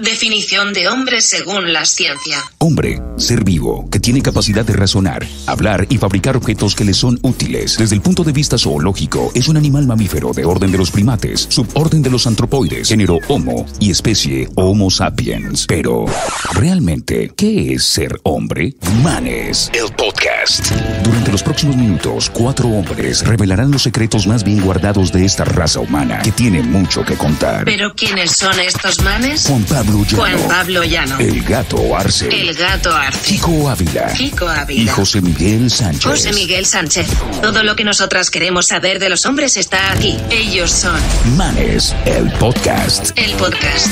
Definición de hombre según la ciencia. Hombre, ser vivo, que tiene capacidad de razonar, hablar y fabricar objetos que le son útiles. Desde el punto de vista zoológico, es un animal mamífero de orden de los primates, suborden de los antropoides, género Homo y especie Homo sapiens. Pero, ¿realmente qué es ser hombre? Manes, el podcast. Durante los próximos minutos, cuatro hombres revelarán los secretos más bien guardados de esta raza humana, que tiene mucho que contar. ¿Pero quiénes son estos manes? Juan Juan Pablo Llano. El gato Arce. El gato Arce. Kiko Ávila. Kiko Ávila. Y José Miguel Sánchez. José Miguel Sánchez. Todo lo que nosotras queremos saber de los hombres está aquí. Ellos son. Manes, el podcast. El podcast.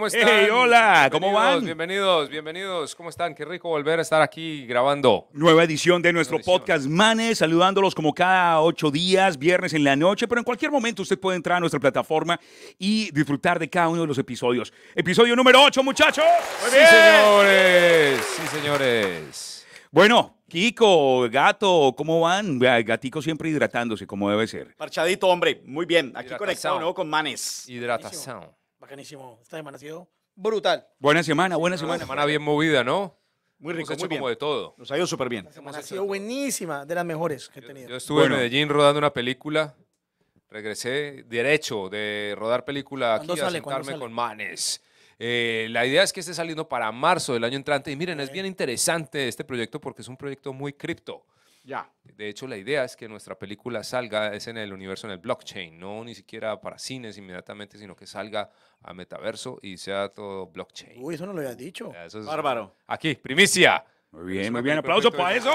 ¿Cómo hola, ¿cómo van? Bienvenidos, bienvenidos. ¿Cómo están? Qué rico volver a estar aquí grabando. Nueva edición de nuestro podcast Manes, saludándolos como cada ocho días, viernes en la noche, pero en cualquier momento usted puede entrar a nuestra plataforma y disfrutar de cada uno de los episodios. Episodio número ocho, muchachos. Muy bien. Sí, señores. Sí, señores. Bueno, Kiko, gato, ¿cómo van? Gatico siempre hidratándose, como debe ser. Parchadito, hombre. Muy bien. Aquí conectado nuevo con Manes. Hidratación bacanísimo. Esta semana ha sido brutal. Buena semana, buena semana. Una semana bien movida, ¿no? Muy rico, muy bien. como de todo. Nos ha ido súper bien. ha sido buenísima, de las mejores que he tenido. Yo estuve en Medellín rodando una película. Regresé derecho de rodar película aquí a sentarme con manes. Eh, la idea es que esté saliendo para marzo del año entrante. Y miren, es bien interesante este proyecto porque es un proyecto muy cripto. Ya. De hecho, la idea es que nuestra película salga, es en el universo, en el blockchain, no ni siquiera para cines inmediatamente, sino que salga a metaverso y sea todo blockchain. Uy, eso no lo habías dicho. Bárbaro. Aquí, primicia. Muy bien, muy bien. Aplauso para eso.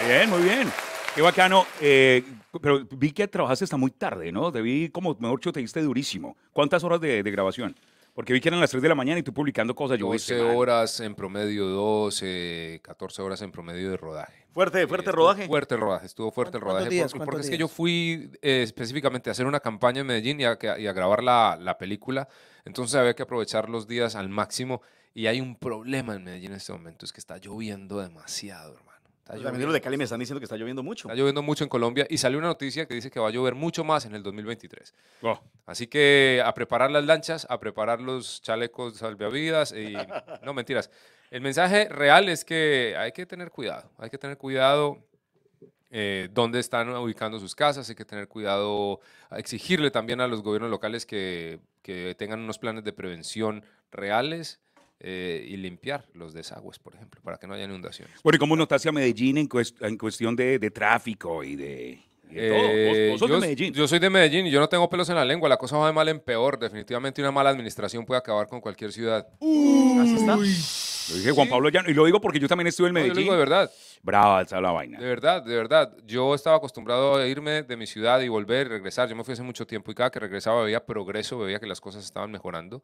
Muy bien, muy bien. Qué bacano. eh, pero vi que trabajaste hasta muy tarde, ¿no? Te vi como, mejor te diste durísimo. ¿Cuántas horas de grabación? Porque vi que eran las 3 de la mañana y tú publicando cosas. Yo 12 horas en promedio, 12, 14 horas en promedio de rodaje. Fuerte, fuerte rodaje. Fuerte rodaje, estuvo fuerte el rodaje. porque, es que yo fui eh, específicamente a hacer una campaña en Medellín y a, y a grabar la, la, película. Entonces había que aprovechar los días al máximo. Y hay un problema en Medellín en este momento, es que está lloviendo demasiado, hermano. También los de Cali me están diciendo que está lloviendo mucho. Está lloviendo mucho en Colombia y salió una noticia que dice que va a llover mucho más en el 2023. Así que a preparar las lanchas, a preparar los chalecos salvavidas y... no, mentiras. El mensaje real es que hay que tener cuidado, hay que tener cuidado eh, dónde están ubicando sus casas, hay que tener cuidado, a exigirle también a los gobiernos locales que, que tengan unos planes de prevención reales eh, y limpiar los desagües, por ejemplo, para que no haya inundaciones. Bueno, ¿y cómo está hacia Medellín en, cuestión de, tráfico y de... todo? ¿Vos, eh, de Medellín. yo soy de Medellín y yo no tengo pelos en la lengua. La cosa va de mal en peor. Definitivamente una mala administración puede acabar con cualquier ciudad. Así está. Lo dije Juan Pablo Llano. Y lo digo porque yo también estuve en Medellín. lo digo de verdad. Brava está la vaina. De verdad, de verdad. Yo estaba acostumbrado a irme de mi ciudad y volver regresar. Yo me fui hace mucho tiempo y cada que regresaba veía progreso, veía que las cosas estaban mejorando.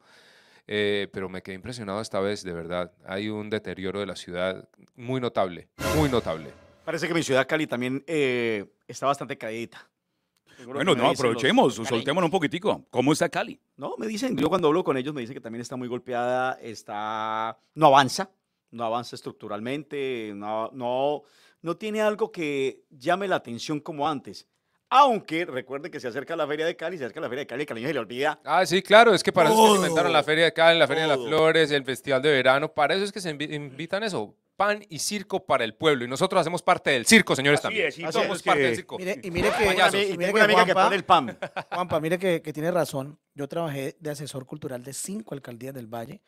Eh, pero me quedé impresionado esta vez, de verdad. Hay un deterioro de la ciudad muy notable, muy notable. Parece que mi ciudad Cali también eh, está bastante caída. bueno, no, aprovechemos, soltémonos un poquitico. ¿Cómo está Cali? No, me dicen, yo cuando hablo con ellos me dicen que también está muy golpeada, está, no avanza, no avanza estructuralmente, no, no, no tiene algo que llame la atención como antes. Aunque recuerden que se acerca la Feria de Cali, se acerca la Feria de Cali, el caliño se le olvida. Ah, sí, claro, es que para eso se inventaron la Feria de Cali, la Feria de las Flores, el Festival de Verano, para eso es que se invitan eso, pan y circo para el pueblo. Y nosotros hacemos parte del circo, señores, también. Es, y somos parte del circo. y mire que, Juanpa, mire que, tiene razón. Yo trabajé de asesor cultural de cinco alcaldías del Valle.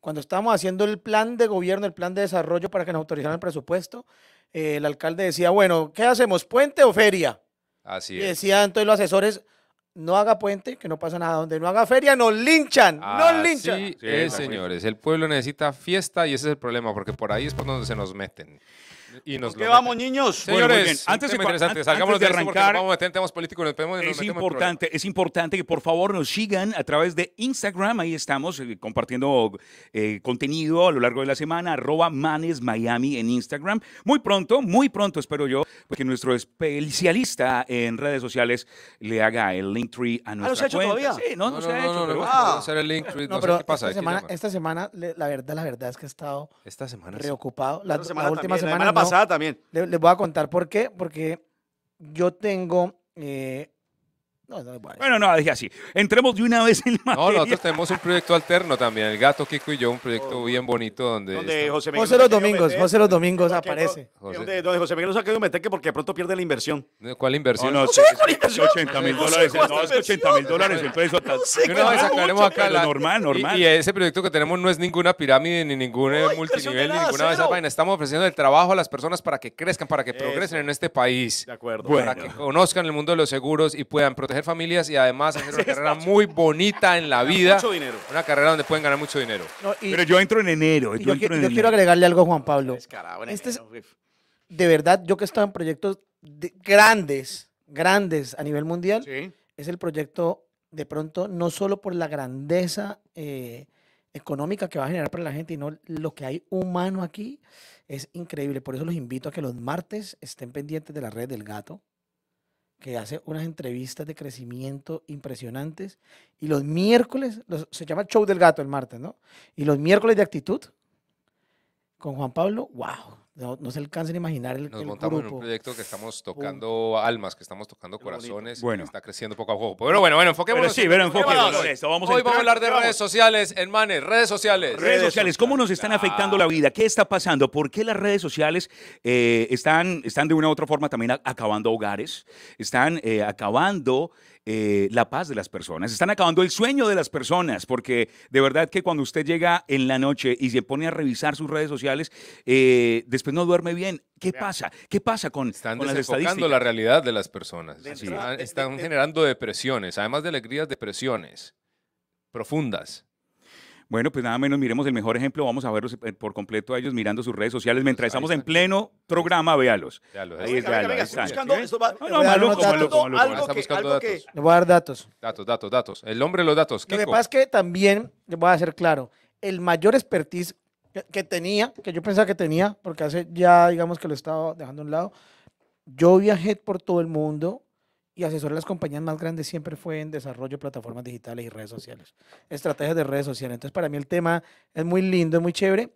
Cuando estábamos haciendo el plan de gobierno, el plan de desarrollo para que nos autorizaran el presupuesto, eh, el alcalde decía, bueno, ¿qué hacemos, puente o feria? Así es. Y decía los asesores, no haga puente, que no pasa nada. Donde no haga feria, nos linchan, no linchan. Sí, señores. El pueblo necesita fiesta y ese es el problema, porque por ahí es por donde se nos meten. Y nos ¿Qué vamos, niños? Señores, bien. antes, de, interesante. Salgamos de arrancar, políticos. es importante, es importante que por favor nos sigan a través de Instagram. Ahí estamos eh, compartiendo eh, contenido a lo largo de la semana. Arroba Manes Miami en Instagram. Muy pronto, muy pronto espero yo, porque nuestro especialista en redes sociales le haga el link tree a ah, nuestra no se ha hecho todavía? Sí, no, se ha hecho. No, pero, sé qué pasa. Esta semana, esta semana, la verdad, la verdad es que he estado esta semana reocupado. La, última semana, la semana también. Les, voy a contar por qué, porque yo tengo eh, bueno, no, dije así. Entremos de una vez en materia. No, nosotros tenemos un proyecto alterno también, el gato Kiko y yo, un proyecto oh, bien bonito donde... José, Miguel José, los domingos, José los domingos, aparece. Donde, José Miguel nos ha querido meter que porque pronto pierde la inversión. ¿Cuál inversión? no, sé, ¿cuál inversión? 80 mil dólares, no, es 80 mil dólares, entonces sé, una vez sacaremos acá Normal, normal. Y, ese proyecto que tenemos no es ninguna pirámide, ni ningún eh, multinivel, ni ninguna de Estamos ofreciendo el trabajo a las personas para que crezcan, para que progresen en este país. De acuerdo. Para que conozcan el mundo de los seguros y puedan proteger familias y además hacer una carrera muy bonita en la vida. Mucho dinero. Una carrera donde pueden ganar mucho dinero. Pero yo entro en enero. Yo, quiero agregarle algo Juan Pablo. este es, de verdad, yo que he en proyectos grandes, grandes a nivel mundial, es el proyecto de pronto no solo por la grandeza eh, económica que va a generar para la gente, sino lo que hay humano aquí es increíble. Por eso los invito a que los martes estén pendientes de la red del gato que hace unas entrevistas de crecimiento impresionantes. Y los miércoles, se llama Show del Gato el martes, ¿no? Y los miércoles de actitud con Juan Pablo, wow no, no se alcanzan a imaginar el, Nos montamos en un proyecto que estamos tocando almas, que estamos tocando corazones, está creciendo poco a poco. Pero bueno, bueno, enfoquémonos. Pero Esto, Hoy vamos a hablar de redes sociales, en redes sociales. Redes sociales, ¿cómo nos están afectando la vida? ¿Qué está pasando? ¿Por qué las redes sociales eh, están, están de una u otra forma también acabando hogares? Están eh, acabando eh, la paz de las personas, están acabando el sueño de las personas, porque de verdad que cuando usted llega en la noche y se pone a revisar sus redes sociales, eh, después no duerme bien. ¿Qué pasa? ¿Qué pasa con, están con la realidad de las personas. Ah, están, generando depresiones, además de alegrías, depresiones profundas. Bueno, pues nada menos miremos el mejor ejemplo. Vamos a verlos eh, por completo a ellos mirando sus redes sociales. Pues mientras estamos en pleno programa, véalos. véalos ahí está, Buscando, esto no, Algo que, algo Le voy a dar datos. Datos, datos, datos. El hombre de los datos. Lo que pasa es que también, le voy a hacer claro, el mayor expertise que, que tenía, que yo pensaba que tenía, porque hace ya, digamos que lo estaba dejando a un lado, yo viajé por todo el mundo y asesoré a las compañías más grandes siempre fue en desarrollo de plataformas digitales y redes sociales, estrategias de redes sociales. Entonces, para mí el tema es muy lindo, es muy chévere,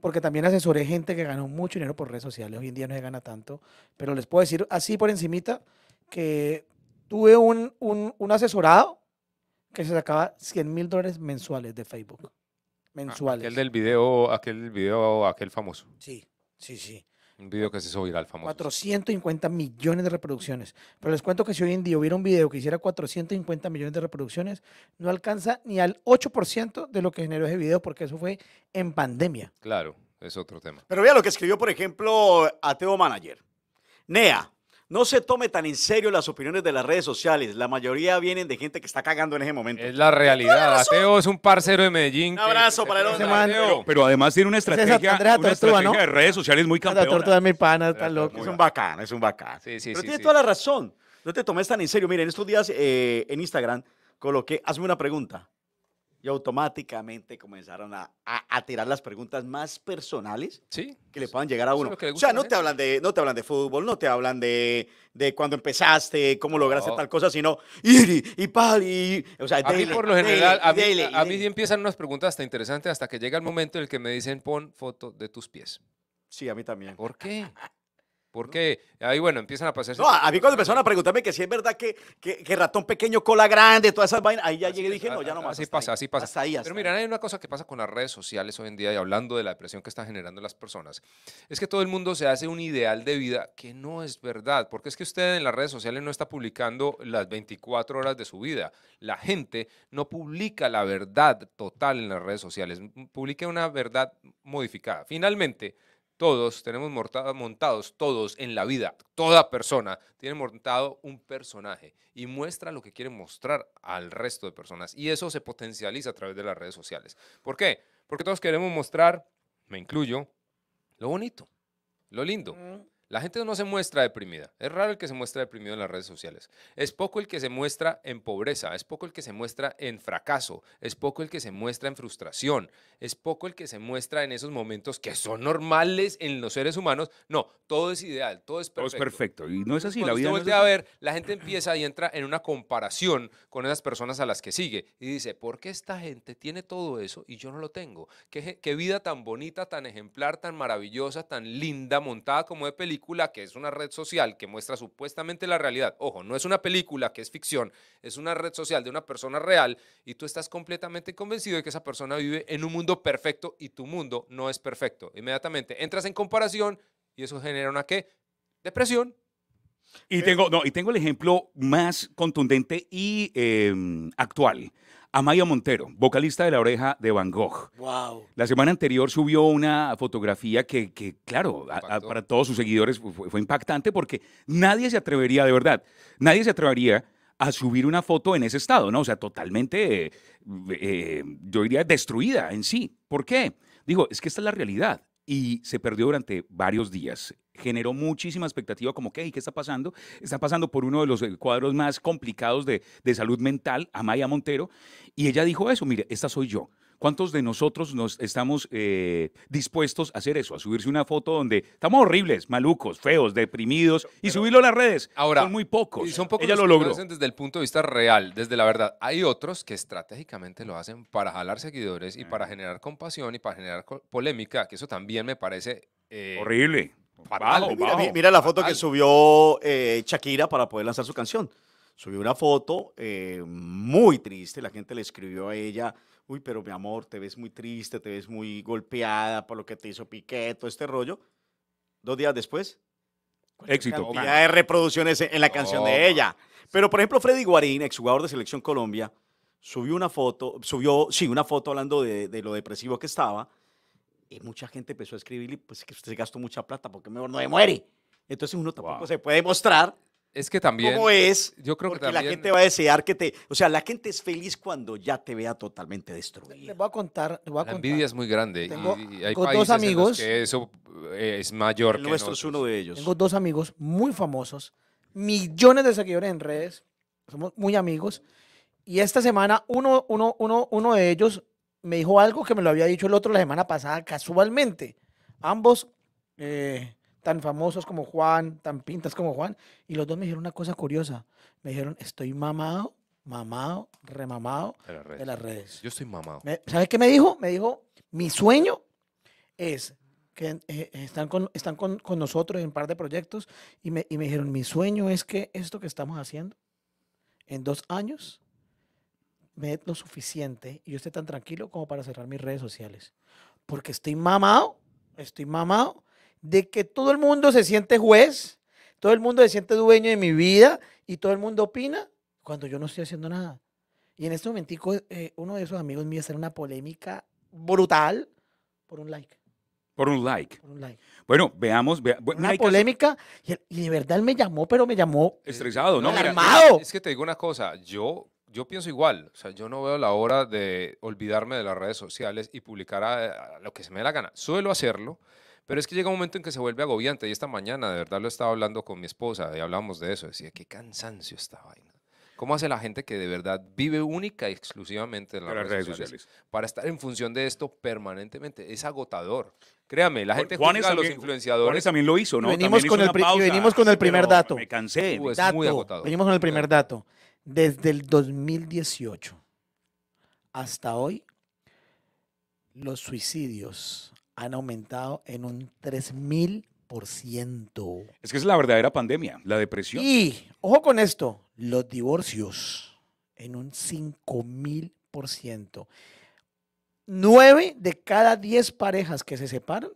porque también asesoré gente que ganó mucho dinero por redes sociales. Hoy en día no se gana tanto, pero les puedo decir así por encimita que tuve un, un, un asesorado que se sacaba 100 mil dólares mensuales de Facebook. Ah, mensuales. aquel del video, aquel video, aquel famoso. Sí, sí, sí. Un video que se hizo viral, famoso. 450 millones de reproducciones. Pero les cuento que si hoy en día hubiera un video que hiciera 450 millones de reproducciones, no alcanza ni al 8% de lo que generó ese video, porque eso fue en pandemia. Claro, es otro tema. Pero vea lo que escribió, por ejemplo, Ateo Manager. Nea, no se tome tan en serio las opiniones de las redes sociales. La mayoría vienen de gente que está cagando en ese momento. Es la realidad. Ateo es un parcero de Medellín. Un abrazo para el hombre. Pero, además tiene una estrategia, una estrategia de redes sociales muy campeona. es mi pana, está loco. Es un bacán, es un bacán. Sí, sí, pero tiene toda la razón. No te tomes tan en serio. Miren, estos días eh, en Instagram coloqué, hazme una pregunta y automáticamente comenzaron a, a, tirar las preguntas más personales sí, que le puedan llegar a uno. o sea, no te, hablan de, no te hablan de fútbol, no te hablan de, de cuando empezaste, cómo lograste tal cosa, sino y, y pal, y. O sea, a mí, por lo general, a, mí, a mí empiezan unas preguntas hasta interesantes hasta que llega el momento en el que me dicen pon foto de tus pies. Sí, a mí también. ¿Por qué? Porque ahí, bueno, empiezan a pasar. No, a mí cuando empezaron a preguntarme que si es verdad que, que, ratón pequeño, cola grande, todas esas vainas, ahí ya llegué y dije, no, ya no más. Así pasa, así pasa. Pero mira, hay una cosa que pasa con las redes sociales hoy en día y hablando de la depresión que están generando las personas. Es que todo el mundo se hace un ideal de vida que no es verdad. Porque es que usted en las redes sociales no está publicando las 24 horas de su vida. La gente no publica la verdad total en las redes sociales. Publica una verdad modificada. Finalmente, todos tenemos montados, todos en la vida, toda persona tiene montado un personaje y muestra lo que quiere mostrar al resto de personas. Y eso se potencializa a través de las redes sociales. ¿Por qué? Porque todos queremos mostrar, me incluyo, lo bonito, lo lindo. La gente no se muestra deprimida. Es raro el que se muestra deprimido en las redes sociales. Es poco el que se muestra en pobreza. Es poco el que se muestra en fracaso. Es poco el que se muestra en frustración. Es poco el que se muestra en esos momentos que son normales en los seres humanos. No, todo es ideal, todo es perfecto. es perfecto. Y no es así. la vida no es... a ver, la gente empieza y entra en una comparación con esas personas a las que sigue. Y dice, ¿por qué esta gente tiene todo eso y yo no lo tengo? ¿Qué, qué vida tan bonita, tan ejemplar, tan maravillosa, tan linda, montada como de película? que es una red social que muestra supuestamente la realidad. Ojo, no es una película que es ficción, es una red social de una persona real y tú estás completamente convencido de que esa persona vive en un mundo perfecto y tu mundo no es perfecto. Inmediatamente entras en comparación y eso genera una qué? Depresión. Y ¿Eh? tengo, no, y tengo el ejemplo más contundente y em, actual. Amaya Montero, vocalista de La Oreja de Van Gogh. Wow. La semana anterior subió una fotografía que, claro, para todos sus seguidores fue, impactante porque nadie se atrevería, de verdad, nadie se atrevería a subir una foto en ese estado, ¿no? O sea, totalmente, eh, eh, yo diría, destruida en sí. ¿Por qué? Digo, es que esta es la realidad y se perdió durante varios días. Generó muchísima expectativa como, ¿qué? ¿Qué está pasando? Está pasando por uno de los eh, cuadros más complicados de, de salud mental, Amaya Montero, y ella dijo eso, mire, esta soy yo. ¿Cuántos de nosotros nos estamos eh, dispuestos a hacer eso? A subirse una foto donde estamos horribles, malucos, feos, deprimidos y subirlo a las redes. Ahora, son muy pocos. Y son pocos Ella lo logró. desde el punto de vista real, desde la verdad. Hay otros que estratégicamente lo hacen para jalar seguidores y para mm. generar compasión y para generar polémica, que eso también me parece eh, horrible. Fatal. mira, la foto que subió eh, Shakira para poder lanzar su canción. Subió una foto muy triste, la gente le escribió a ella uy, pero mi amor, te ves muy triste, te ves muy golpeada por lo que te hizo Piquet, todo este rollo. Dos días después, éxito. Ya de reproducciones en la canción de oh, ella. Pero, por ejemplo, Freddy Guarín, exjugador de Selección Colombia, subió una foto, subió, sí, una foto hablando de, lo depresivo que estaba. Y mucha gente empezó a escribirle, pues que usted se gastó mucha plata, porque mejor no me muere. Entonces uno tampoco se puede mostrar es que también. ¿Cómo es? Yo creo que también... la gente va a desear que te. O sea, la gente es feliz cuando ya te vea totalmente destruido. Les voy a contar. la envidia es muy grande. Tengo, dos amigos. eso eh, es mayor. que nuestro es uno de ellos. Tengo dos amigos muy famosos, millones de seguidores en redes. Somos muy amigos. Y esta semana uno, uno, uno, uno de ellos me dijo algo que me lo había dicho el otro la semana pasada casualmente. Ambos eh, tan famosos como Juan, tan pintas como Juan, y los dos me dijeron una cosa curiosa. Me dijeron, estoy mamado, mamado, remamado de las redes. Yo estoy mamado. ¿Sabes qué me dijo? Me dijo, mi sueño es que eh, están, con, están con, nosotros en un par de proyectos y me, y me dijeron, mi sueño es que esto que estamos haciendo en dos años me dé lo suficiente y yo esté tan tranquilo como para cerrar mis redes sociales. Porque estoy mamado, estoy mamado de que todo el mundo se siente juez, todo el mundo se siente dueño de mi vida y todo el mundo opina cuando yo no estoy haciendo nada. Y en este momentico, eh, uno de esos amigos míos hacer una polémica brutal por un like. Por un like. Por un like. Bueno, veamos. una polémica. Y, de verdad él me llamó, pero me llamó. Estresado, ¿no? Alarmado. es que te digo una cosa. Yo, yo pienso igual. O sea, yo no veo la hora de olvidarme de las redes sociales y publicar a, lo que se me dé la gana. Suelo hacerlo. Pero es que llega un momento en que se vuelve agobiante. Y esta mañana, de verdad, lo estaba hablando con mi esposa y hablábamos de eso. Decía, qué cansancio esta vaina. ¿Cómo hace la gente que de verdad vive única y exclusivamente en las, redes, sociales, Para estar en función de esto permanentemente. Es agotador. Créame, la gente Juanes a los influenciadores. Juanes también lo hizo, ¿no? Venimos, con, el, primer dato. Me cansé. es muy agotador. Venimos con el primer dato. Desde el 2018 hasta hoy, los suicidios han aumentado en un 3.000%. Es que es la verdadera pandemia, la depresión. Y, ojo con esto, los divorcios en un 5.000%. Nueve de cada diez parejas que se separan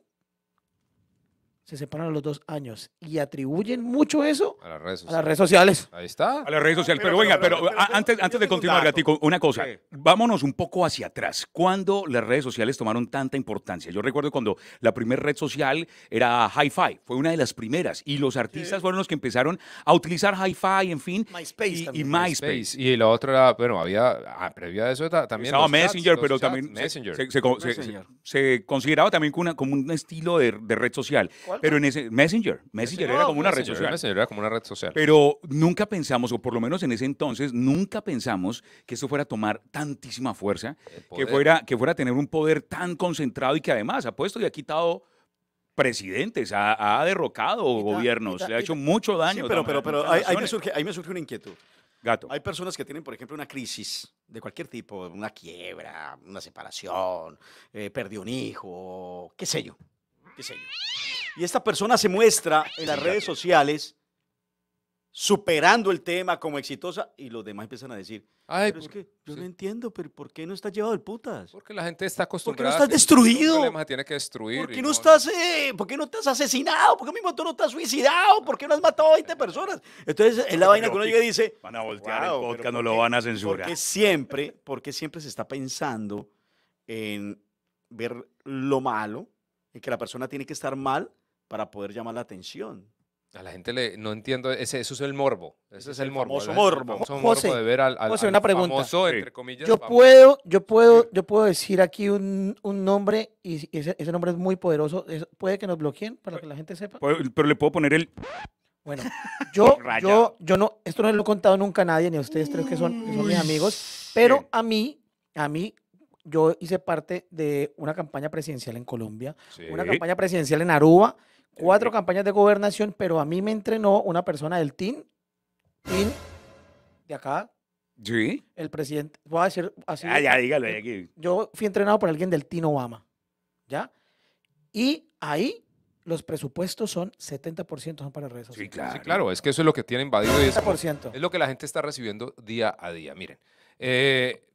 se separan los dos años y atribuyen mucho eso a las redes sociales. Ahí está. A las redes ah, sociales. Pero, venga, pero, antes, antes de continuar, Gatico, una cosa. Vámonos un poco hacia atrás. ¿Cuándo las redes sociales tomaron tanta importancia? Yo recuerdo cuando la primera red social era Hi-Fi, fue una de las primeras. Y los artistas fueron los que empezaron a utilizar Hi-Fi, en fin. MySpace y, y MySpace. Y la otra era, bueno, había, ah, previa a eso también. Messenger, pero también. Se, consideraba también como, un estilo de, de red social. ¿Cuál? Pero en ese Messenger, Messenger era como una red social. como una red social. Pero nunca pensamos, o por lo menos en ese entonces, nunca pensamos que esto fuera a tomar tantísima fuerza, que fuera, que fuera a tener un poder tan concentrado y que además ha puesto y ha quitado presidentes, ha, derrocado gobiernos, le ha hecho mucho daño. pero, pero, pero ahí, me surge, una inquietud. Gato. Hay personas que tienen, por ejemplo, una crisis de cualquier tipo, una quiebra, una separación, eh, perdió un hijo, qué sé yo. Y esta persona se muestra en las redes sociales superando el tema como exitosa y los demás empiezan a decir, Ay, pero que yo no entiendo, pero ¿por qué no estás llevado el putas? Porque la gente está acostumbrada. ¿Por qué no estás destruido? tiene que destruir. ¿Por qué no, estás, no estás eh, asesinado? ¿Por qué mismo tú no estás suicidado? ¿por qué no has matado a 20 personas? Entonces es la vaina que uno llega y dice, van a voltear el podcast, no lo van a censurar. Porque siempre, porque siempre se está pensando en ver lo malo, y que la persona tiene que estar mal para poder llamar la atención. A la gente le no entiendo, ese, eso es el morbo. Ese es el morbo. morbo. Famoso morbo José, de una pregunta. yo puedo, yo puedo, yo puedo decir aquí un, nombre y ese, ese, nombre es muy poderoso. puede que nos bloqueen para que la gente sepa. Pero le puedo poner el. Bueno, yo, yo, no, esto no lo he contado nunca a nadie, ni a ustedes creo que son, mis amigos, pero a mí, a mí, yo hice parte de una campaña presidencial en Colombia, una campaña presidencial en Aruba, cuatro campañas de gobernación, pero a mí me entrenó una persona del TIN, de acá. Sí. El presidente, voy a decir así. Ah, ya, dígalo. Eh, yo fui entrenado por alguien del TIN Obama, ¿ya? Y ahí los presupuestos son 70% son para redes sociales. Sí claro. es que eso es lo que tiene invadido. es, es lo que la gente está recibiendo día a día. Miren, eh,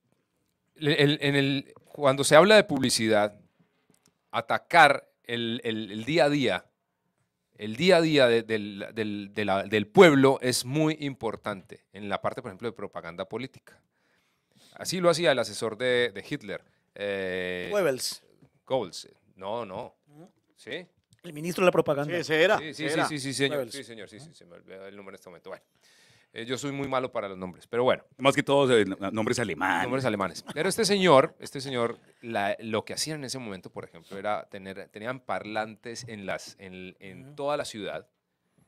en el, cuando se habla de publicidad, atacar el, día a día, el día a día del, pueblo es muy importante en la parte, por ejemplo, de propaganda política. Así lo hacía el asesor de, Hitler. Eh, Goebbels. Goebbels. No, no. ¿Sí? El ministro de la propaganda. Sí, era. Sí, sí, sí, sí, señor. Sí, señor, sí, sí, se me olvidó el nombre en este momento. Bueno. Eh, yo soy muy malo para los nombres, pero bueno. Más que todos eh, nombres alemanes. Nombres alemanes. Pero este señor, este señor, lo que hacían en ese momento, por ejemplo, era tener, tenían parlantes en, las, en, toda la ciudad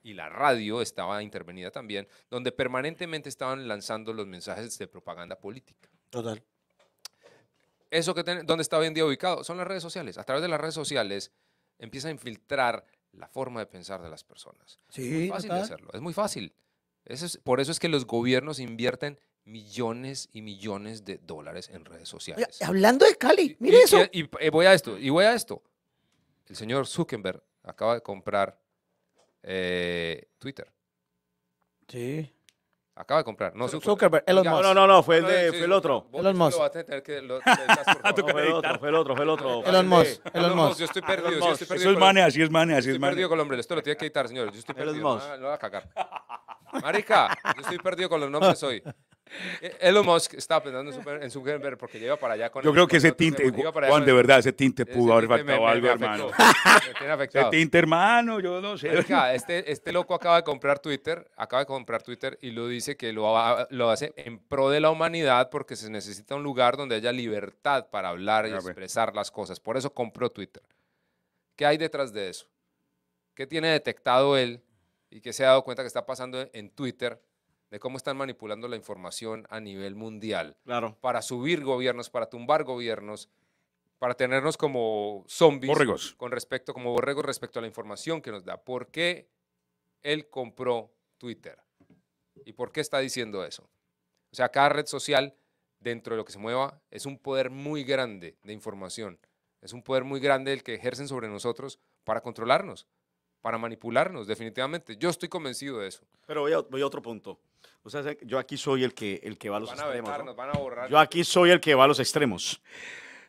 y la radio estaba intervenida también, donde permanentemente estaban lanzando los mensajes de propaganda política. Total. Eso que donde está hoy en día ubicado son las redes sociales. A través de las redes sociales empieza a infiltrar la forma de pensar de las personas. Sí, es muy fácil de hacerlo, es muy fácil. Eso por eso es que los gobiernos invierten millones y millones de dólares en redes sociales. hablando de Cali, mire eso. Y, eh, voy a esto, y voy a esto. El señor Zuckerberg acaba de comprar eh, Twitter. Sí. Acaba de comprar. No, Zuckerberg. Zuckerberg Elon Musk. No, no, no, fue el, de, fue el otro. Elon Musk. Fue el otro, fue el otro. Elon Musk. Elon Musk. Yo estoy perdido. Yo estoy perdido Eso es mania, así es mania, así es mania. Estoy perdido con el hombre. Esto lo tiene que editar, señor. Yo estoy perdido. Elon Musk. No, va a cagar. Marica, yo estoy perdido con los nombres hoy. E-, Elon Musk está pensando en su Gerber porque lleva para allá con Yo creo que ese tinte, Juan, de verdad, ese tinte pudo haber faltado algo, hermano. Ese tinte, hermano, yo no sé. Marica, este, este loco acaba de comprar Twitter, acaba de comprar Twitter y lo dice que lo, lo hace en pro de la humanidad porque se necesita un lugar donde haya libertad para hablar y ah, expresar las cosas. Por eso compró Twitter. ¿Qué hay detrás de eso? ¿Qué tiene detectado él y que se ha dado cuenta que está pasando en Twitter de cómo están manipulando la información a nivel mundial. Para subir gobiernos, para tumbar gobiernos, para tenernos como zombies. Con respecto, como borregos respecto a la información que nos da. ¿Por qué él compró Twitter? ¿Y por qué está diciendo eso? O sea, cada red social, dentro de lo que se mueva, es un poder muy grande de información. Es un poder muy grande el que ejercen sobre nosotros para controlarnos, para manipularnos, definitivamente. Yo estoy convencido de eso. Pero voy a, voy otro punto. O sea, yo aquí soy el que, el que va los extremos. Yo aquí soy el que va a los extremos.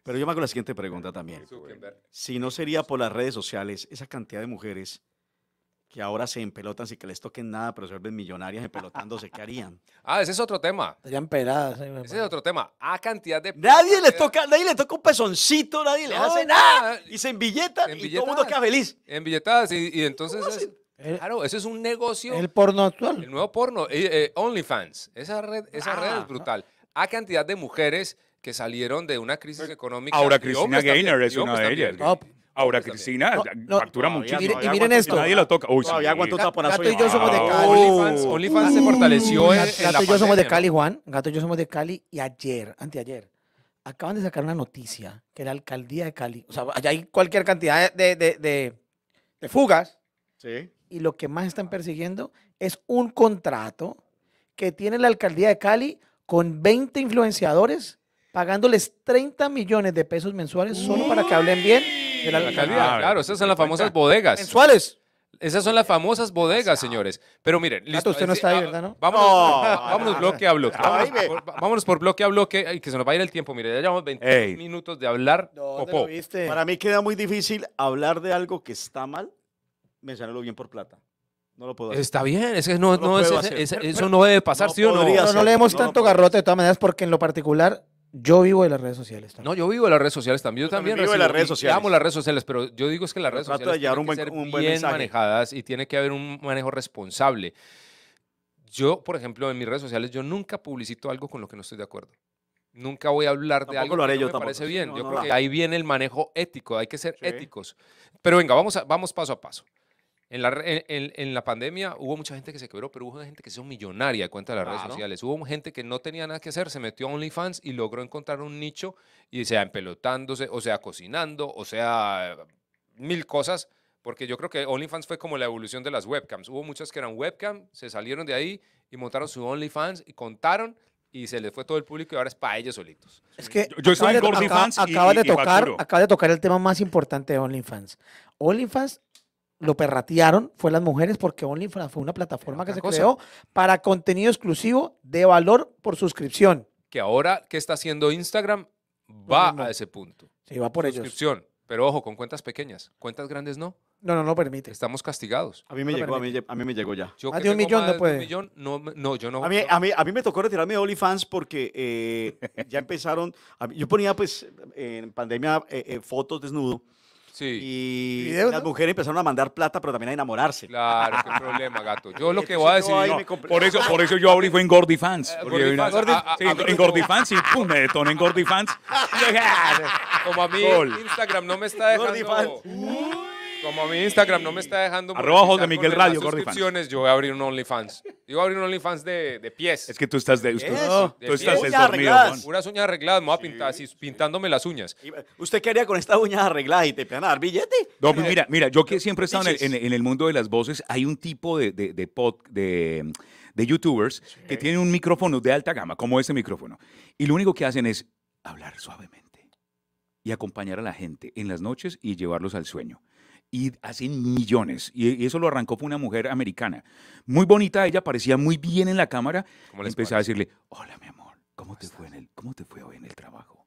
Pero yo me hago la siguiente pregunta también. Si no sería por las redes sociales, esa cantidad de mujeres que ahora se empelotan sin que les toquen nada, pero se vuelven millonarias empelotándose, ¿qué harían? Ah, ese es otro tema. Estarían peladas. ese es otro tema. A cantidad de... Nadie le toca, nadie le toca un pezoncito, nadie le hace nada. Y se envilletan y todo el mundo queda feliz. Envilletadas y, entonces... claro, eso es un negocio. El porno actual. El nuevo porno. Eh, OnlyFans. Esa red, esa red es ah. brutal. A cantidad de mujeres que salieron de una crisis económica. Ahora Cristina Gaynor es una de ellas. Ahora, Cristina factura muchísimo. y, miren esto. Nadie lo toca. Uy, Todavía un taponazo. Gato y yo somos de Cali. OnlyFans, se fortaleció. En, Gato, la y yo somos de Cali, Juan. Gato y yo somos de Cali. Y ayer, anteayer, acaban de sacar una noticia que la alcaldía de Cali. O sea, allá hay cualquier cantidad de, fugas. Sí. Y lo que más están persiguiendo es un contrato que tiene la alcaldía de Cali con 20 influenciadores pagándoles 30 millones de pesos mensuales solo para que hablen bien la, ah, claro, esas son las famosas bodegas. Mensuales. Esas son las famosas bodegas, señores. Pero miren, listo. usted no está ahí, ah, ¿verdad? No? Vámonos, vámonos bloque a bloque. Vámonos, por, bloque a bloque y que se nos va a ir el tiempo. Mire, ya llevamos 20 minutos de hablar. Viste? Para mí queda muy difícil hablar de algo que está mal, mencionarlo bien por plata. No lo puedo Está bien, es no, no, eso no debe pasar, no ¿sí o no? No, tanto garrote de todas maneras porque en lo particular yo vivo de las redes sociales también. No, yo vivo de las redes sociales también. Yo, también, vivo de las redes sociales. Amo las redes sociales, pero yo digo es que las redes sociales tienen ser bien manejadas y tiene que haber un manejo responsable. Yo, por ejemplo, en mis redes sociales yo nunca publicito algo con lo que no estoy de acuerdo. Nunca voy a hablar de algo que me parece bien. yo creo ahí viene el manejo ético, hay que ser éticos. Pero venga, vamos, a, vamos paso a paso. En la, en, en la, pandemia hubo mucha gente que se quebró, pero hubo gente que se hizo millonaria de cuenta de las redes sociales. Hubo gente que no tenía nada que hacer, se metió a OnlyFans y logró encontrar un nicho, y sea empelotándose, o sea cocinando, o sea mil cosas, porque yo creo que OnlyFans fue como la evolución de las webcams. Hubo muchas que eran webcam, se salieron de ahí y montaron su OnlyFans y contaron y se les fue todo el público y ahora es para ellos solitos. Es que yo, estoy soy acaba, acaba de tocar, acaba de tocar el tema más importante de OnlyFans. OnlyFans lo perratearon fue las mujeres porque OnlyFans fue una plataforma que se creó para contenido exclusivo de valor por suscripción. Que ahora que está haciendo Instagram va a ese punto. Sí, va por Suscripción. Pero ojo, con cuentas pequeñas. Cuentas grandes no. No, no, no permite. Estamos castigados. A mí me llegó, a mí, a mí, me llegó ya. a un millón no puede. millón, no, yo no. A mí, A, mí, a mí me tocó retirarme de OnlyFans porque eh, ya empezaron. yo ponía, pues, en pandemia eh, eh, fotos desnudo Sí. Y, las mujeres empezaron a mandar plata, pero también a enamorarse. Claro, qué problema, gato. Yo lo que voy a decir. No, por, eso, por eso yo abrí fue en Gordy Fans. Eh, ah, ah, en Gordy Fans y pum, me detoné en Gordy Fans. Como a mí, Instagram no me está dejando. Como mi Instagram no me está dejando. Arroba José Miguel Radio, suscripciones, Yo voy a abrir un OnlyFans. Yo voy a abrir un OnlyFans de, de pies. Es que tú estás de. tú estás uñas arregladas. Me voy a pintar así, pintándome las uñas. ¿Usted qué haría con estas uñas arregladas y te van a dar billete? No, pues mira, mira, yo que siempre he estado en el, mundo de las voces, hay un tipo de, de, de, pod, de, de youtubers que tienen un micrófono de alta gama, como ese micrófono. Y lo único que hacen es hablar suavemente y acompañar a la gente en las noches y llevarlos al sueño y hacen millones. Y eso lo arrancó fue una mujer americana. Muy bonita ella, parecía muy bien en la cámara. Empecé a decirle, hola mi amor, ¿cómo, te, fue en el, ¿cómo te fue hoy en el trabajo?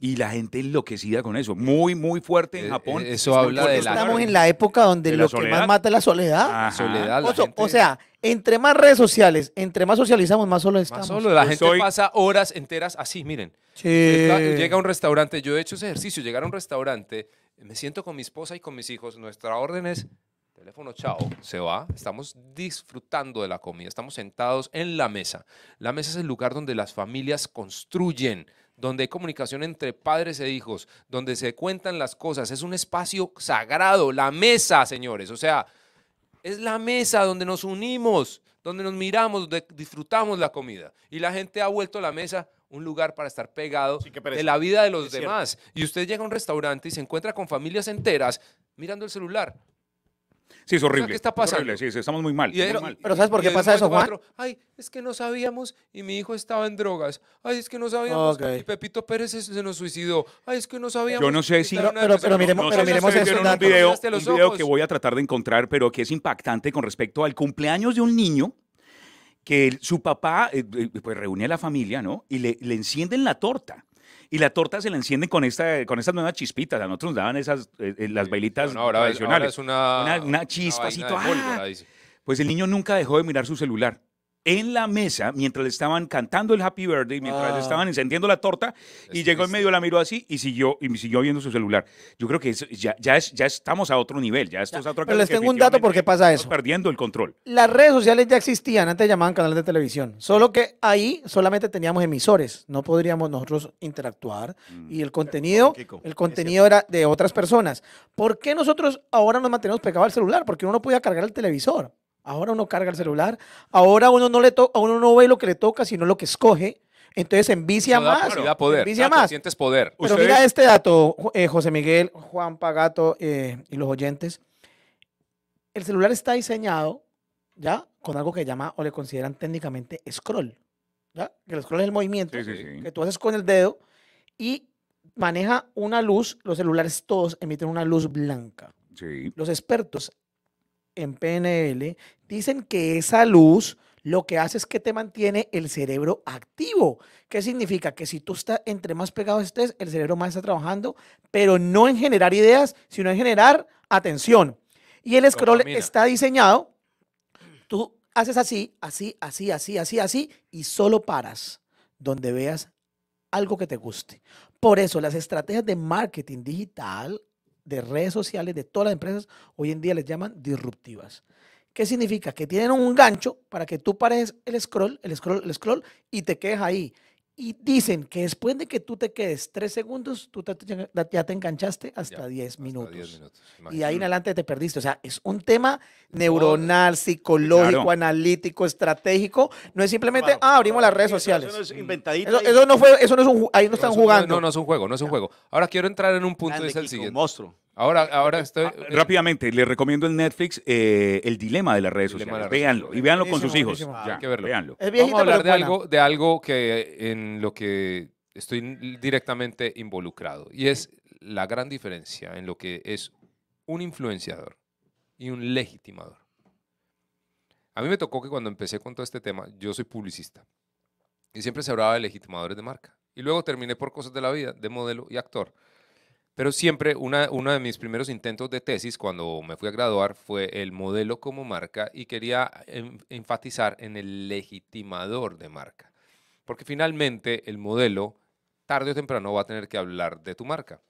Y la gente enloquecida con eso, muy, muy fuerte en eh, Japón. Eh, eso habla de la... Estamos en la época donde lo que más mata es la soledad. soledad o, sea, entre más redes sociales, entre más socializamos, más solo estamos. solo, la gente pasa horas enteras así, miren. Llega a un restaurante, yo he hecho ese ejercicio, llegar a un restaurante me siento con mi esposa y con mis hijos, nuestra orden es, teléfono, chao, se va, estamos disfrutando de la comida, estamos sentados en la mesa. La mesa es el lugar donde las familias construyen, donde hay comunicación entre padres e hijos, donde se cuentan las cosas, es un espacio sagrado, la mesa, señores, o sea, es la mesa donde nos unimos, donde nos miramos, donde disfrutamos la comida. Y la gente ha vuelto a la mesa un lugar para estar pegado de la vida de los demás. Y usted llega a un restaurante y se encuentra con familias enteras mirando el celular. Sí, es horrible. ¿Qué está pasando? estamos muy mal, pero, ¿sabes por qué pasa eso, Juan? Ay, es que no sabíamos y mi hijo estaba en drogas. Ay, es que no sabíamos y Pepito Pérez se, nos suicidó. Ay, es que no sabíamos. Yo no sé si... pero, pero, miremos, miremos, un video que voy a tratar de encontrar, pero que es impactante con respecto al cumpleaños de un niño que su papá eh, eh, pues reúne a la familia, ¿no? Y le, encienden la torta y la torta se la encienden con esta con estas nuevas chispitas. A nosotros nos daban esas eh, las bailitas tradicionales. es una, una, Pues el niño nunca dejó de mirar su celular en la mesa mientras estaban cantando el Happy Birthday, mientras ah. estaban encendiendo la torta, y llegó en medio, la miró así y siguió, y siguió viendo su celular. Yo creo que ya, estamos a otro nivel, ya esto es a Pero les tengo un dato porque pasa eso. perdiendo el control. Las redes sociales ya existían, antes llamaban canales de televisión, solo que ahí solamente teníamos emisores, no podríamos nosotros interactuar mm. y el contenido, el contenido era de otras personas. ¿Por qué nosotros ahora nos mantenemos pegados al celular? Porque uno no podía cargar el televisor. Ahora uno carga el celular, ahora uno no le toca, uno no ve lo que le toca, sino lo que escoge. Entonces envicia más. Ah, más. Sientes poder. Pero mira este dato, eh, José Miguel, Juan Pagato eh, y los oyentes. El celular está diseñado ya con algo que llama o le consideran técnicamente scroll. Que el scroll es el movimiento que tú haces con el dedo y maneja una luz. Los celulares todos emiten una luz blanca. Los expertos en PNL dicen que esa luz lo que hace es que te mantiene el cerebro activo. ¿Qué significa? Que si tú estás, entre más pegado estés, el cerebro más está trabajando, pero no en generar ideas, sino en generar atención. Y el scroll está diseñado, tú haces así, así, así, así, así, así, y solo paras donde veas algo que te guste. Por eso las estrategias de marketing digital de redes sociales de todas las empresas hoy en día les llaman disruptivas. ¿Qué significa? Que tienen un gancho para que tú pares el scroll, el scroll, el scroll y te quedes ahí. Y dicen que después de que tú te quedes tres segundos, tú ya te enganchaste hasta, diez 10, minutos. y ahí en adelante te perdiste. O sea, es un tema eh, neuronal, psicológico, analítico, estratégico. No es simplemente, ah, abrimos las redes sociales. Eso no es mm. inventadito. Eso, no fue, eso no es un, ahí no, están jugando. No, no es un juego, no es un juego. Ahora quiero entrar en un punto, Grande, es el siguiente. Monstruo. Ahora, ahora eh, estoy. Ah, eh, rápidamente, les recomiendo en Netflix eh, El dilema de las redes sociales. véanlo y véanlo con sus hijos. Véanlo. Vamos a hablar de algo, de algo que en lo que estoy directamente involucrado y es la gran diferencia en lo que es un influenciador y un legitimador. A mí me tocó que cuando empecé con todo este tema, yo soy publicista y siempre se hablaba de legitimadores de marca. Y luego terminé por cosas de la vida, de modelo y actor. Pero siempre uno de mis primeros intentos de tesis cuando me fui a graduar fue el modelo como marca y quería enfatizar en el legitimador de marca. Porque finalmente el modelo, tarde o temprano, va a tener que hablar de tu marca.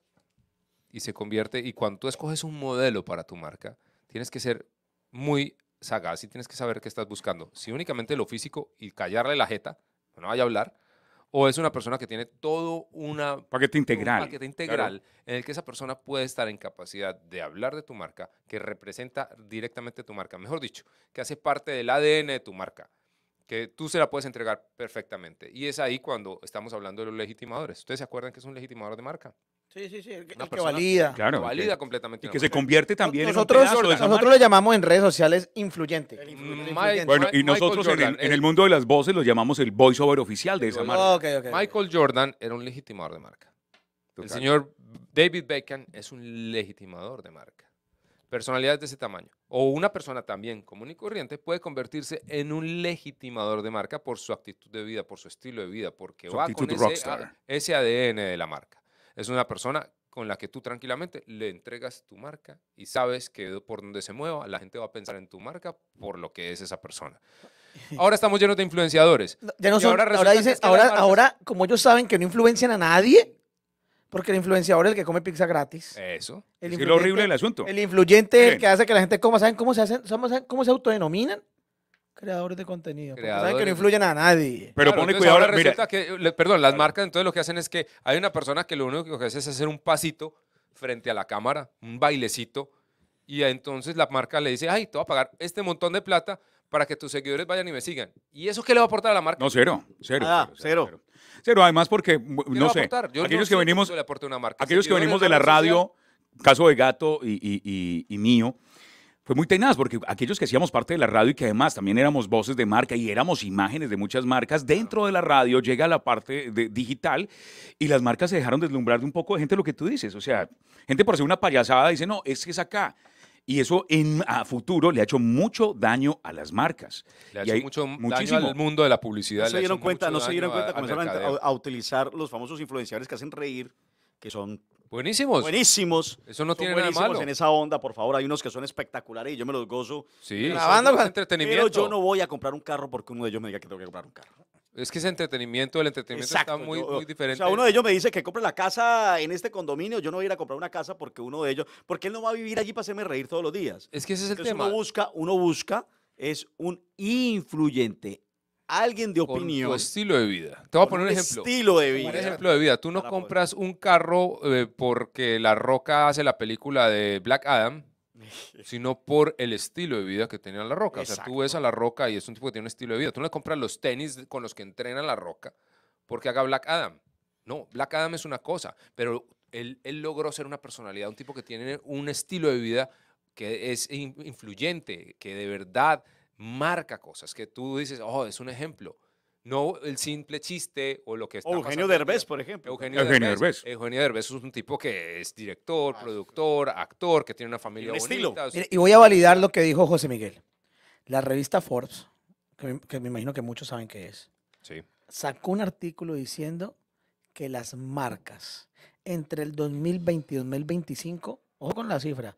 Y se convierte, y cuando tú escoges un modelo para tu marca, tienes que ser muy sagaz y tienes que saber qué estás buscando. Si únicamente lo físico y callarle la jeta, no vaya a hablar, o es una persona que tiene todo un paquete integral en el que esa persona puede estar en capacidad de hablar de tu marca, que representa directamente tu marca, mejor dicho, que hace parte del ADN de tu marca, que tú se la puedes entregar perfectamente. Y es ahí cuando estamos hablando de los legitimadores. ¿Ustedes se acuerdan que es un legitimador de marca? Sí, sí, sí. El, que, valida. Claro. valida completamente. Y que se convierte también en un pedazo de Nosotros lo llamamos en redes sociales influyente. bueno, y nosotros en, el, mundo de las voces lo llamamos el voiceover oficial de esa marca. Michael Jordan era un legitimador de marca. El señor David Beckham es un legitimador de marca. Personalidades de ese tamaño. O una persona también común y corriente puede convertirse en un legitimador de marca por su actitud de vida, por su estilo de vida, porque va con ese, ese ADN de la marca. Es una persona con la que tú tranquilamente le entregas tu marca y sabes que por donde se mueva la gente va a pensar en tu marca por lo que es esa persona. Ahora estamos llenos de influenciadores. ahora, ahora, como ellos saben que no influencian a nadie, porque el influenciador es el que come pizza gratis. Eso. El es lo horrible del asunto. El influyente, es el que hace que la gente coma, ¿saben cómo se hacen? ¿Saben cómo se autodenominan? Creadores de contenido. Saben que no influyen a nadie. Pero pone cuidado. Ahora perdón, las marcas entonces lo que hacen es que hay una persona que lo único que hace es hacer un pasito frente a la cámara, un bailecito, y entonces la marca le dice, ay, te voy a pagar este montón de plata para que tus seguidores vayan y me sigan. ¿Y eso qué le va a aportar a la marca? No, cero, cero. Ah, cero, cero. además porque, no sé, aquellos que venimos, Aquellos que venimos de la radio, caso de Gato y, y, y mío, fue muy tenaz porque aquellos que hacíamos parte de la radio y que además también éramos voces de marca y éramos imágenes de muchas marcas, dentro de la radio llega la parte de digital y las marcas se dejaron deslumbrar de un poco de gente lo que tú dices. O sea, gente por ser una payasada dice, no, es que es acá. Y eso en, a futuro le ha hecho mucho daño a las marcas. Le ha hecho mucho muchísimo. daño al mundo de la publicidad. No se dieron cuenta, no se dieron cuenta, comenzaron a, utilizar los famosos influenciadores que hacen reír, que son Buenísimos. Buenísimos. Eso no tiene nada malo. en esa onda, por favor. Hay unos que son espectaculares y yo me los gozo. Sí, la entretenimiento. Pero yo no voy a comprar un carro porque uno de ellos me diga que tengo que comprar un carro. Es que ese entretenimiento, el entretenimiento está muy, diferente. O sea, uno de ellos me dice que compre la casa en este condominio. Yo no voy a ir a comprar una casa porque uno de ellos, porque él no va a vivir allí para hacerme reír todos los días. Es que ese es el tema. Uno busca, uno busca es un influyente, alguien de opinión. tu estilo de vida. Te voy a poner un, ejemplo. Estilo de vida. Un ejemplo de vida. Tú no compras un carro eh, porque La Roca hace la película de Black Adam, sino por el estilo de vida que tenía La Roca. O sea, tú ves a La Roca y es un tipo que tiene un estilo de vida. Tú no le compras los tenis con los que entrena La Roca porque haga Black Adam. No, Black Adam es una cosa, pero él, él logró ser una personalidad, un tipo que tiene un estilo de vida que es influyente, que de verdad marca cosas que tú dices, oh, es un ejemplo. No el simple chiste o lo que está Eugenio Derbez, por ejemplo. Eugenio, Derbez. Eugenio Derbez es un tipo que es director, ah, productor, actor, que tiene una familia Estilo. y voy a validar lo que dijo José Miguel. La revista Forbes, que me, imagino que muchos saben qué es, sacó un artículo diciendo que las marcas entre el 2020 y 2025, ojo con la cifra,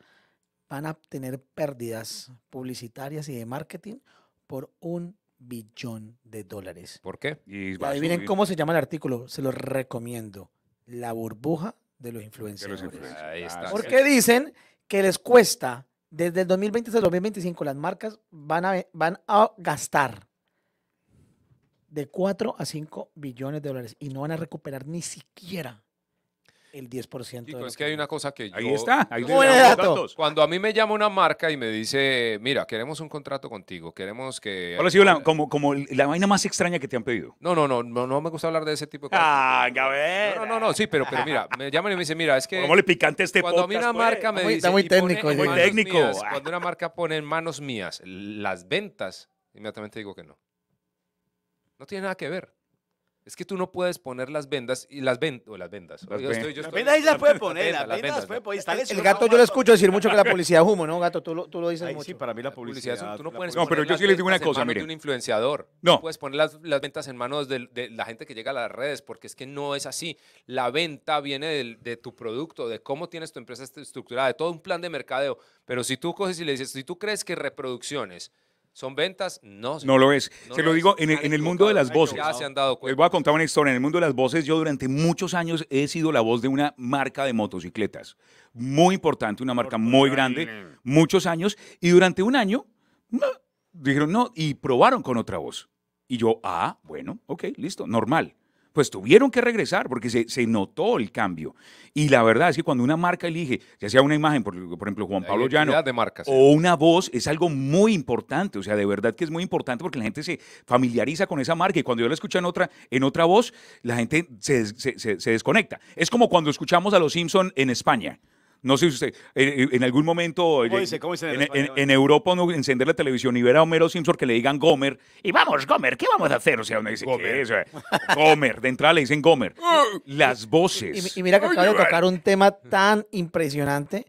van a tener pérdidas publicitarias y de marketing por un billón de dólares. ¿Por qué? adivinen cómo se llama el artículo, se los recomiendo. La burbuja de los influencers. Porque dicen que les cuesta, desde el 2020 hasta el 2025, las marcas van a, van a gastar de 4 a 5 billones de dólares y no van a recuperar ni siquiera el 10% Chico, de es que hay una cosa que Ahí está, ahí Cuando a mí me llama una marca y me dice, mira, queremos un contrato contigo, queremos que... hola sí, la, como, la vaina más extraña que te han pedido. No, no, no, no, me gusta hablar de ese tipo de cosas. Ah, ver! No, no, no, sí, pero, mira, me llaman y me dicen, mira, es que... le picante este Cuando a mí una pues. marca me dice... Está muy técnico. Muy técnico. cuando una marca pone en manos mías las ventas, inmediatamente digo que no. No tiene nada que ver. Es que tú no puedes poner las vendas y las vendas. O las vendas. Las, vendas ahí las puede poner. Las vendas, puede poner. El, gato yo lo escucho decir mucho que la publicidad es humo, ¿no, gato? Tú lo, dices mucho. Sí, para mí la publicidad, Tú no puedes no, pero yo sí les digo una cosa, mire. un influenciador. No. puedes poner las, ventas en manos de, la gente que llega a las redes, porque es que no es así. La venta viene de tu producto, de cómo tienes tu empresa estructurada, de todo un plan de mercadeo. Pero si tú coges y le dices, si tú crees que reproducciones ¿Son ventas? No. No lo es. se lo, digo, en, en, el mundo de las voces. Ya se han dado cuenta. Les voy a contar una historia. En el mundo de las voces, yo durante muchos años he sido la voz de una marca de motocicletas. Muy importante, una marca muy grande, muchos años. Y durante un año, mm, dijeron no, y probaron con otra voz. Y yo, ah, bueno, ok, listo, normal pues tuvieron que regresar porque se, notó el cambio. Y la verdad es que cuando una marca elige, ya sea una imagen, por, ejemplo, Juan Pablo Llano, o una voz, es algo muy importante. O sea, de verdad que es muy importante porque la gente se familiariza con esa marca y cuando yo la escucho en otra, en otra voz, la gente se, se desconecta. Es como cuando escuchamos a los Simpson en España. No sé si usted, en, algún momento en, Europa encender la televisión y ver a Homero Simpson que le digan Gomer, y vamos, Gomer, ¿qué vamos a hacer? O sea, uno dice, Gomer, de entrada le dicen Gomer. Las voces. Y, mira que acaba de tocar un tema tan impresionante.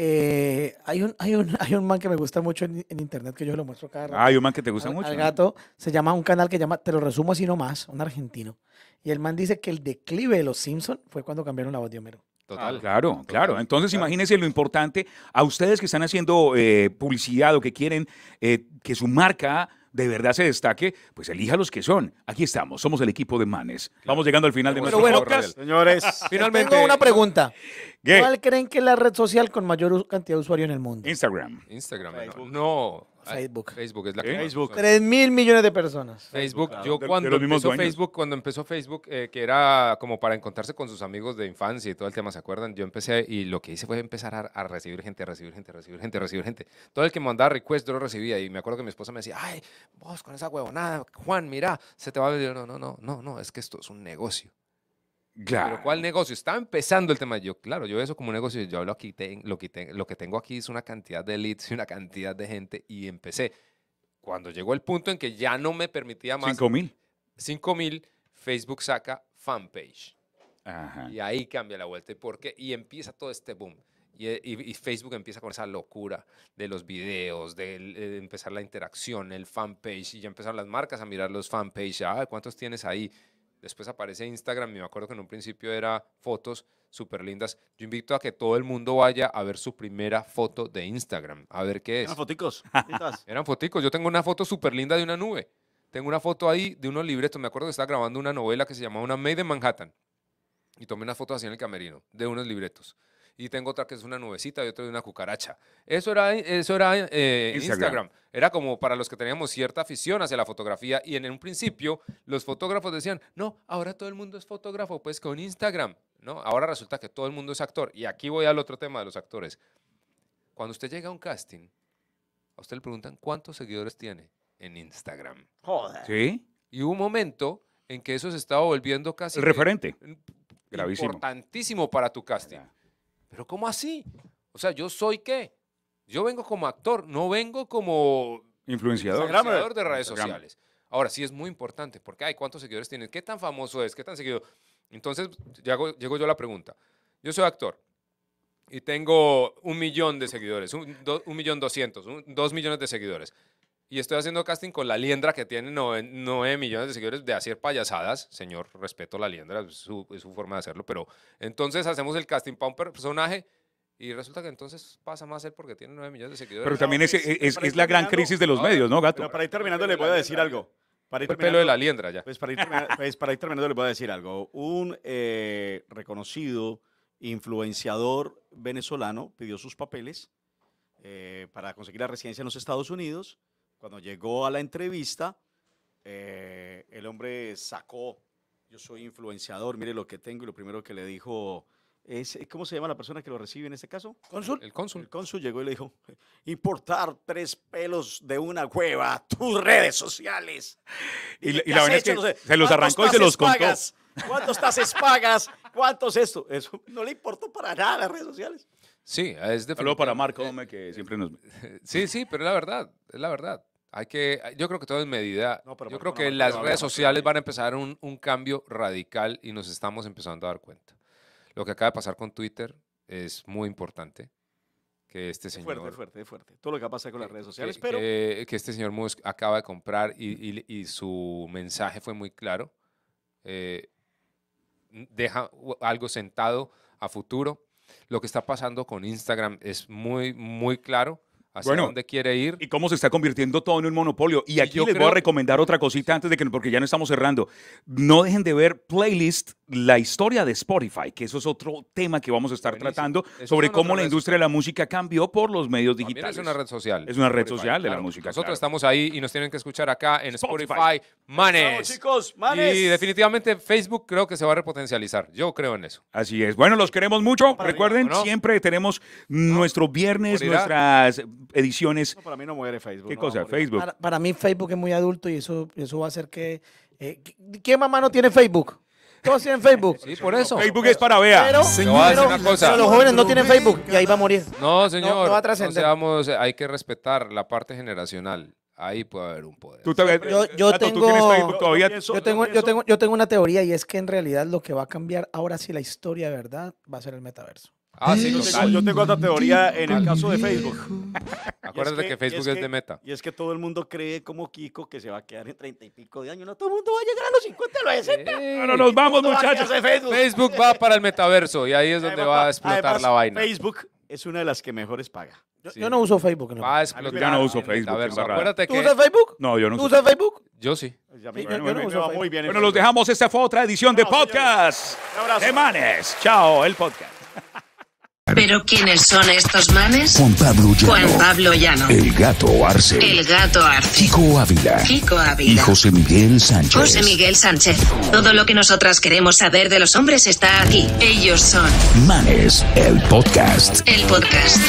Eh, hay, un, hay, un, hay man que me gusta mucho en, internet que yo lo muestro cada ah, hay un man que te gusta mucho. Al gato se llama un canal que llama, te lo resumo así nomás, un argentino. Y el man dice que el declive de los Simpson fue cuando cambiaron la voz de Homero. Ah, Total. claro, claro. Entonces, imagínense lo importante a ustedes que están haciendo eh, publicidad o que quieren eh, que su marca de verdad se destaque, pues elija los que son. Aquí estamos, somos el equipo de Manes. Vamos llegando al final de nuestro bueno, Señores, finalmente. Tengo una pregunta. ¿Cuál creen que es la red social con mayor cantidad de usuarios en el mundo? Instagram. Instagram. No, Ah, Facebook. Facebook es la que Facebook. tres mil millones de personas. Facebook, yo cuando empezó Facebook, cuando empezó Facebook, eh, que era como para encontrarse con sus amigos de infancia y todo el tema, ¿se acuerdan? Yo empecé y lo que hice fue empezar a, recibir gente, a recibir gente, a recibir gente, a recibir gente. Todo el que mandaba request yo lo recibía y me acuerdo que mi esposa me decía, ay, vos con esa huevonada, Juan, mira, se te va a venir. No, no, no, no, no, es que esto es un negocio. Claro. Pero ¿cuál negocio? Estaba empezando el tema. Yo, claro, yo eso como un negocio, yo lo, aquí, lo, lo que tengo aquí es una cantidad de leads y una cantidad de gente y empecé. Cuando llegó el punto en que ya no me permitía más. ¿Cinco mil. Cinco mil, Facebook saca fanpage. Ajá. Y ahí cambia la vuelta. ¿Y por qué? Y empieza todo este boom. Y, Facebook empieza con esa locura de los videos, de, empezar la interacción, el fanpage, y ya empezaron las marcas a mirar los fanpage, ah, ¿cuántos tienes ahí? después aparece Instagram, y me acuerdo que en un principio era fotos súper lindas. Yo invito a que todo el mundo vaya a ver su primera foto de Instagram, a ver qué es. Eran foticos. Eran foticos. Yo tengo una foto súper linda de una nube. Tengo una foto ahí de unos libretos. Me acuerdo que estaba grabando una novela que se llamaba Una made in Manhattan. Y tomé una foto así en el camerino, de unos libretos y tengo otra que es una nubecita y otra de una cucaracha. Eso era, eso era eh, Instagram. Era como para los que teníamos cierta afición hacia la fotografía y en un principio los fotógrafos decían, no, ahora todo el mundo es fotógrafo, pues con Instagram, ¿no? Ahora resulta que todo el mundo es actor. Y aquí voy al otro tema de los actores. Cuando usted llega a un casting, a usted le preguntan cuántos seguidores tiene en Instagram. Joder. Sí. Y hubo un momento en que eso se estaba volviendo casi... El referente. Gravísimo. Importantísimo para tu casting. Pero ¿cómo así? O sea, ¿yo soy qué? Yo vengo como actor, no vengo como influenciador, influenciador de redes sociales. Ahora sí es muy importante, porque hay cuántos seguidores tienes, qué tan famoso es, qué tan seguido. Entonces, llego, llego yo a la pregunta. Yo soy actor y tengo un millón de seguidores, un, millón doscientos, dos millones de seguidores y estoy haciendo casting con la liendra que tiene 9, millones de seguidores de hacer payasadas. Señor, respeto la liendra, es su, forma de hacerlo, pero entonces hacemos el casting para un personaje y resulta que entonces pasa más él porque tiene 9 millones de seguidores. Pero también pues, e, es, es, la gran crisis de los medios, ¿no, gato? para ir terminando, le voy a decir algo. Para el pues pelo de la liendra ya. Pues, pues para ir, terminando, le voy a decir algo. Un eh, reconocido influenciador venezolano pidió sus papeles eh, para conseguir la residencia en los Estados Unidos cuando llegó a la entrevista, eh, el hombre sacó, yo soy influenciador, mire lo que tengo, y lo primero que le dijo es, eh, ¿cómo se llama la persona que lo recibe en este caso? ¿Cónsul? El cónsul. El cónsul llegó y le dijo, importar tres pelos de una cueva, tus redes sociales. Y, la verdad es que se los arrancó y se los contó. ¿Cuántos estás pagas? ¿Cuántos esto? Eso no le importó para nada las redes sociales. Sí, es de Saludo para Marco, eh, que siempre nos... Sí, sí, pero es la verdad, es la verdad. Hay que, yo creo que todo es medida. yo creo que las redes sociales van a empezar un, cambio radical y nos estamos empezando a dar cuenta. Lo que acaba de pasar con Twitter es muy importante. Que este señor. Fuerte, fuerte, fuerte. Todo lo que pasa con las redes sociales, que, pero. Que, este señor Musk acaba de comprar y, su mensaje fue muy claro. Eh, deja algo sentado a futuro lo que está pasando con Instagram es muy, muy claro hacia dónde quiere ir. Y cómo se está convirtiendo todo en un monopolio. Y aquí les voy a recomendar otra cosita antes de que, porque ya no estamos cerrando. No dejen de ver playlist la historia de Spotify, que eso es otro tema que vamos a estar tratando, sobre cómo la industria de la música cambió por los medios digitales. es una red social. Es una red social de la música. Nosotros estamos ahí y nos tienen que escuchar acá en Spotify, Spotify. chicos, Manes. Y definitivamente Facebook creo que se va a repotencializar. Yo creo en eso. Así es. Bueno, los queremos mucho. Recuerden, siempre tenemos nuestro viernes, nuestras ediciones. para mí no muere Facebook. ¿Qué cosa? Facebook. Para, mí Facebook es muy adulto y eso, eso va a hacer que... Eh, ¿Qué mamá no tiene Facebook? Todo así en Facebook. Sí, por eso. Facebook es para vea. Pero, señor, los jóvenes no tienen Facebook y ahí va a morir. No, señor. No, va a trascender. O hay que respetar la parte generacional. Ahí puede haber un poder. yo, tengo, yo, tengo, yo, tengo, yo tengo una teoría y es que en realidad lo que va a cambiar ahora sí la historia de verdad va a ser el metaverso. Ah, sí, yo tengo, otra teoría en el caso de Facebook. Acuérdate que, Facebook es, de meta. Y es que todo el mundo cree como Kiko que se va a quedar en treinta y pico de años. No todo el mundo va a llegar a los 50, a los 60. bueno, nos vamos, muchachos. Facebook. Facebook. va para el metaverso y ahí es donde va a explotar la vaina. Facebook es una de las que mejores paga. Yo, no uso Facebook. No. Yo no uso Facebook. Acuérdate que... ¿Tú usas Facebook? No, yo no uso. ¿Tú usas Facebook? Yo sí. bueno, pues Bueno, los dejamos. Esta fue otra edición de podcast. De Manes. Chao, el podcast. Pero ¿quiénes son estos manes? Juan Pablo Llano. Juan Pablo Llano. El gato Arce. El gato Arce. Chico Ávila. Chico Ávila. Y José Miguel Sánchez. José Miguel Sánchez. Todo lo que nosotras queremos saber de los hombres está aquí. Ellos son. Manes, el podcast. El podcast.